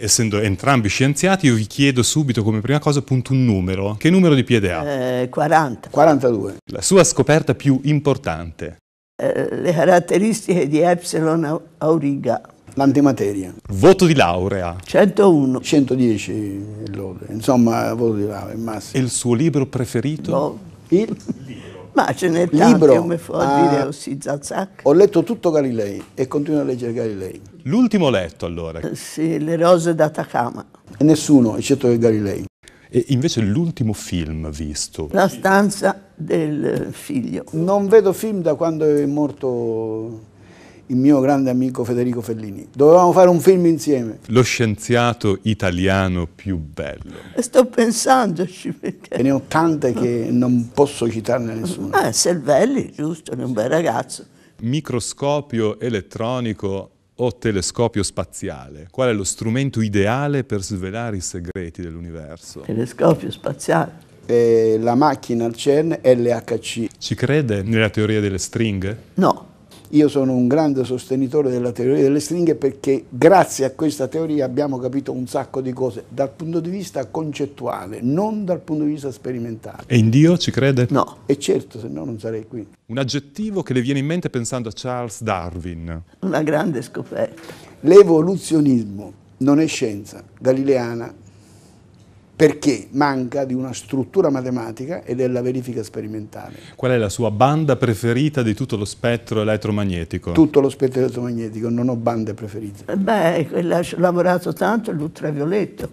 essendo entrambi scienziati, io vi chiedo subito come prima cosa appunto un numero. Che numero di piede ha? Eh, 40. 42. La sua scoperta più importante? Eh, le caratteristiche di Epsilon Auriga. L'antimateria. Voto di laurea? 101. 110 lode, insomma voto di laurea, il massimo. E il suo libro preferito? No. Il? libro. Ma ce n'è tanti, come fu a dire Ossizazac. Oh, Ho letto tutto Galilei e continuo a leggere Galilei. L'ultimo letto allora? Sì, Le rose d'Atacama. E nessuno, eccetto che Galilei. E invece l'ultimo film visto? La stanza del figlio. Non vedo film da quando è morto il mio grande amico Federico Fellini. Dovevamo fare un film insieme. Lo scienziato italiano più bello. Sto pensandoci perché... E ne ho tante che non posso citarne nessuno. Ah, eh, Selvelli, giusto, è un bel ragazzo. Microscopio elettronico o telescopio spaziale? Qual è lo strumento ideale per svelare i segreti dell'universo? Telescopio spaziale. E la macchina al CERN LHC. Ci crede nella teoria delle stringhe? No. Io sono un grande sostenitore della teoria delle stringhe perché grazie a questa teoria abbiamo capito un sacco di cose dal punto di vista concettuale, non dal punto di vista sperimentale. E in Dio ci crede? No, e certo, se no non sarei qui. Un aggettivo che le viene in mente pensando a Charles Darwin. Una grande scoperta. L'evoluzionismo non è scienza galileana, perché manca di una struttura matematica e della verifica sperimentale. Qual è la sua banda preferita di tutto lo spettro elettromagnetico? Tutto lo spettro elettromagnetico, non ho bande preferite. Beh, ho lavorato tanto l'ultravioletto.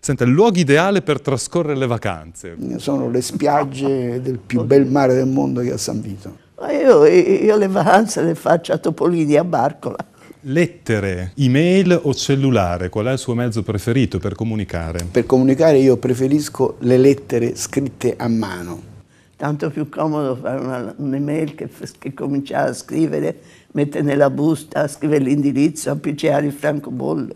Senta, il luogo ideale per trascorrere le vacanze? Sono le spiagge del più bel mare del mondo che è San Vito. Io, io le vacanze le faccio a Topolini, a Barcola. Lettere, email o cellulare? Qual è il suo mezzo preferito per comunicare? Per comunicare io preferisco le lettere scritte a mano. Tanto più comodo fare un'email che, che cominciare a scrivere, mettere nella busta, scrivere l'indirizzo, appicciare il francobollo.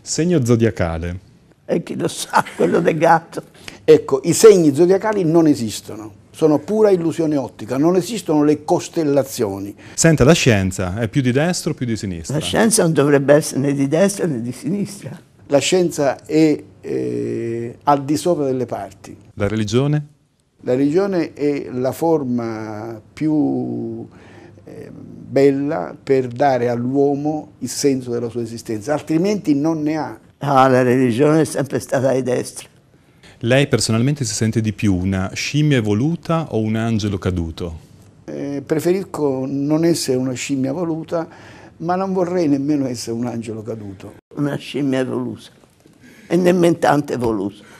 Segno zodiacale. E chi lo sa, quello del gatto. Ecco, i segni zodiacali non esistono sono pura illusione ottica, non esistono le costellazioni. Senta, la scienza è più di destra o più di sinistra? La scienza non dovrebbe essere né di destra né di sinistra. La scienza è eh, al di sopra delle parti. La religione? La religione è la forma più eh, bella per dare all'uomo il senso della sua esistenza, altrimenti non ne ha. Ah, la religione è sempre stata di destra. Lei personalmente si sente di più una scimmia evoluta o un angelo caduto? Eh, preferisco non essere una scimmia evoluta, ma non vorrei nemmeno essere un angelo caduto. Una scimmia evoluta e nemmeno tanto evoluta.